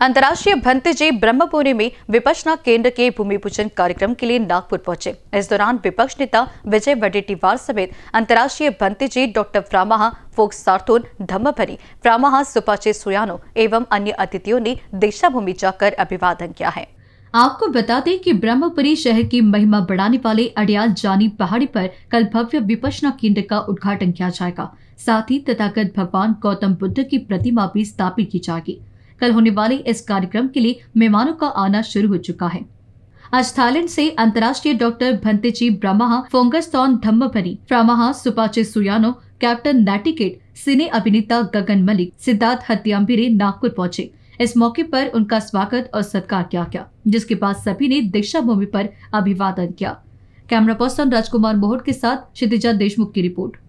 अंतर्राष्ट्रीय भंतेजी ब्रह्मपुरी में विपक्ष केंद्र के भूमि पूजन कार्यक्रम के लिए नागपुर पहुंचे इस दौरान विपक्ष नेता विजय वडेटीवार समेत अंतर्राष्ट्रीय भंतेजी डॉक्टर फ्रामाहा फोक सार्थोन धम्मभरी फ्रामाहा सुपाचे सुयानो एवं अन्य अतिथियों ने देशाभूमि जाकर अभिवादन किया है आपको बता दें कि ब्रह्मपुरी शहर की महिमा बढ़ाने वाले अडियाल जानी पहाड़ी पर कल भव्य विपक्षना केंद्र का उद्घाटन किया जाएगा साथ ही तथागत भगवान गौतम बुद्ध की प्रतिमा भी स्थापित की जाएगी कल होने वाले इस कार्यक्रम के लिए मेहमानों का आना शुरू हो चुका है आज थाईलैंड से अंतर्राष्ट्रीय डॉक्टर भंतेची ब्रह्मा फोंगस्तौन भरी फ्रामाहा सुपाचे सुयानो कैप्टन नैटिकेट सिने अभिनेता गगन मलिक सिद्धार्थ हत्याम्बिरे नागपुर पहुंचे इस मौके पर उनका स्वागत और सत्कार किया गया जिसके बाद सभी ने दीक्षा भूमि पर अभिवादन किया कैमरा पर्सन राजकुमार मोहट के साथ क्षितिजा देशमुख की रिपोर्ट